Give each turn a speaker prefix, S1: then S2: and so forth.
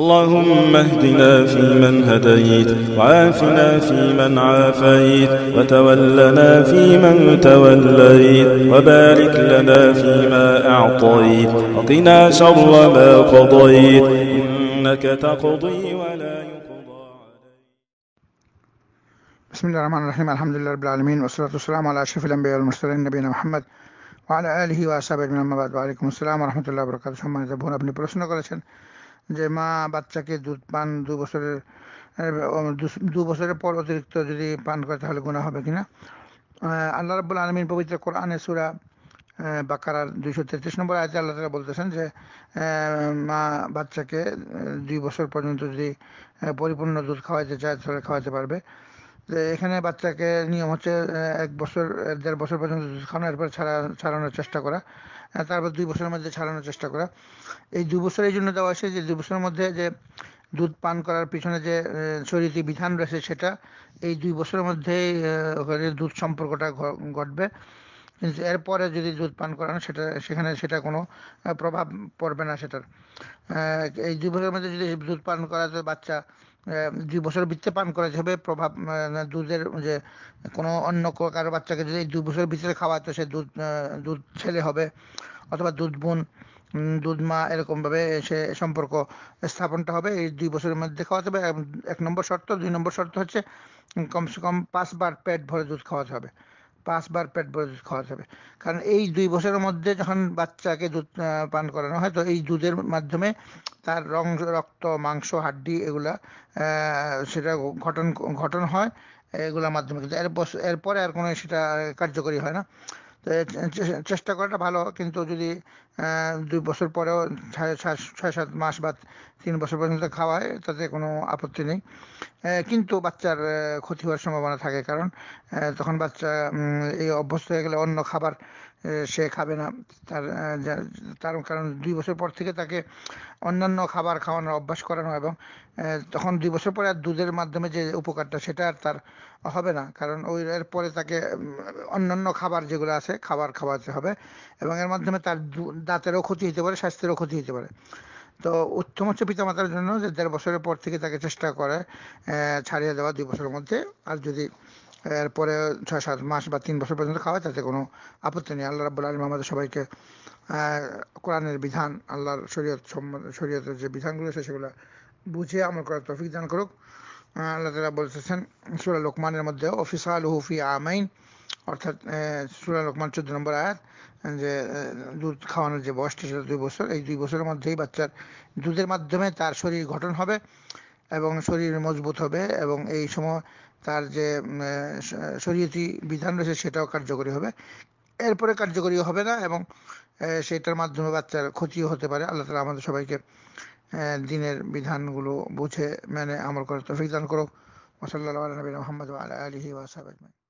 S1: اللهم اهدنا فيمن هديت وعافنا فيمن عافيت وتولنا فيمن توليت وبارك لنا فيما أعطيت وقنا شر ما قضيت إنك تقضي ولا يقضى بسم الله الرحمن الرحيم الحمد لله رب العالمين والصلاة والسلام على أشرف الأنبياء والمرسلين نبينا محمد وعلى آله وأصحابه من أما بعد وعليكم السلام ورحمة الله وبركاته ثم বোন আপনি প্রশ্ন করেছেন যে মা বাচ্চাকে দুধ পান দু বছরের দু বছরের পর অতিরিক্ত যদি পান করে তাহলে গুণা হবে কিনা আল্লাহ রাবুল আলমিন পবিত্র কোরআনে সুরা বাকারার দুইশো তেত্রিশ নম্বর আয়তে আল্লাহ তালা বলতেছেন যে মা বাচ্চাকে দুই বছর পর্যন্ত যদি পরিপূর্ণ দুধ খাওয়াইতে চায় তাহলে খাওয়াতে পারবে যে এখানে বাচ্চাকে নিয়ম হচ্ছে এক বছর দেড় বছর পর্যন্ত খাওয়ানো এরপর ছাড়া ছাড়ানোর চেষ্টা করা তারপর দুই বছরের মধ্যে ছাড়ানোর চেষ্টা করা এই দু বছর এই জন্য দেওয়া হয়েছে যে দুই বছরের মধ্যে যে দুধ পান করার পিছনে যে শরীরটি বিধান রয়েছে সেটা এই দুই বছরের মধ্যে দুধ সম্পর্কটা ঘটবে কিন্তু এরপরে যদি দুধ পান করানো সেটা সেখানে সেটা কোনো প্রভাব পড়বে না সেটার এই দুই বছরের মধ্যে যদি দুধ পান করাতে বাচ্চা দুই বছরের ভিতরে পান করা হবে প্রভাব দুধের যে কোনো অন্য কারো বাচ্চাকে যদি দুই বছরের ভিতরে খাওয়াতো সে দুধ দুধ ছেলে হবে অথবা দুধ বোন দুধ মা এরকমভাবে সে সম্পর্ক স্থাপনটা হবে এই দুই বছরের মধ্যে খাওয়াতে হবে এক নম্বর শর্ত দুই নম্বর শর্ত হচ্ছে কমসে কম পাঁচবার পেট ভরে দুধ খাওয়াতে হবে পাঁচবার পেট ভরে দুধ খাওয়াতে হবে কারণ এই দুই বছরের মধ্যে যখন বাচ্চাকে দুধ পান করানো হয় তো এই দুধের মাধ্যমে তার রং রক্ত মাংস হাড্ডি এগুলা সেটা ঘটন ঘটন হয় এগুলোর মাধ্যমে কিন্তু এর এরপরে আর কোনো সেটা কার্যকরী হয় না চেষ্টা করাটা ভালো কিন্তু যদি দুই বছর পরেও ছয় সাত মাস বা তিন বছর পর্যন্ত খাওয়ায় তাতে কোনো আপত্তি নেই কিন্তু বাচ্চার ক্ষতি হওয়ার সম্ভাবনা থাকে কারণ তখন বাচ্চা এই অভ্যস্ত হয়ে গেলে অন্য খাবার সে খাবে না তার তার কারণ দুই বছর পর থেকে তাকে অন্যান্য খাবার খাওয়ানোর অভ্যাস করানো এবং তখন দুই বছর পরে আর দুধের মাধ্যমে যে উপকারটা সেটা আর তার হবে না কারণ ওই এর পরে তাকে অন্যান্য খাবার যেগুলো আছে খাবার খাওয়াতে হবে এবং এর মাধ্যমে তার দাঁতেরও ক্ষতি হতে পারে স্বাস্থ্যেরও ক্ষতি হতে পারে তো উত্তম হচ্ছে পিতামাতার জন্য যে দেড় বছরের পর থেকে তাকে চেষ্টা করে ছাড়িয়ে দেওয়া দুই বছরের মধ্যে আর যদি এরপরে ছয় সাত মাস বা তিন বছর পর্যন্ত খাওয়ায় তাতে কোনো আপত্তি নেই আল্লাহ রাবুল আলম আমাদের সবাইকে কোরআনের বিধান আল্লাহর শরীয়ত শরীয়তের যে বিধানগুলো আছে সেগুলো বুঝে আমল করার তফিক দান করুক আল্লাহ তালা বলতেছেন সুরা লোকমানের মধ্যে আল হুফি আমাইন অর্থাৎ সুরা লোকমান চোদ্দ নম্বর আয়াত যে দুধ খাওয়ানোর যে বয়সটা সেটা দুই বছর এই দুই বছরের মধ্যেই বাচ্চার দুধের মাধ্যমে তার শরীর গঠন হবে এবং শরীর মজবুত হবে এবং এই সময় তার যে শরীয়তি বিধান রয়েছে সেটাও কার্যকরী হবে এরপরে কার্যকরী হবে না এবং সেটার মাধ্যমে বাচ্চার ক্ষতিও হতে পারে আল্লাহ তালা আমাদের সবাইকে দিনের বিধানগুলো বুঝে মেনে আমল করার তফিক দান করুক ওসল্লা নবীন মোহাম্মদ আলহি ওয়াসাব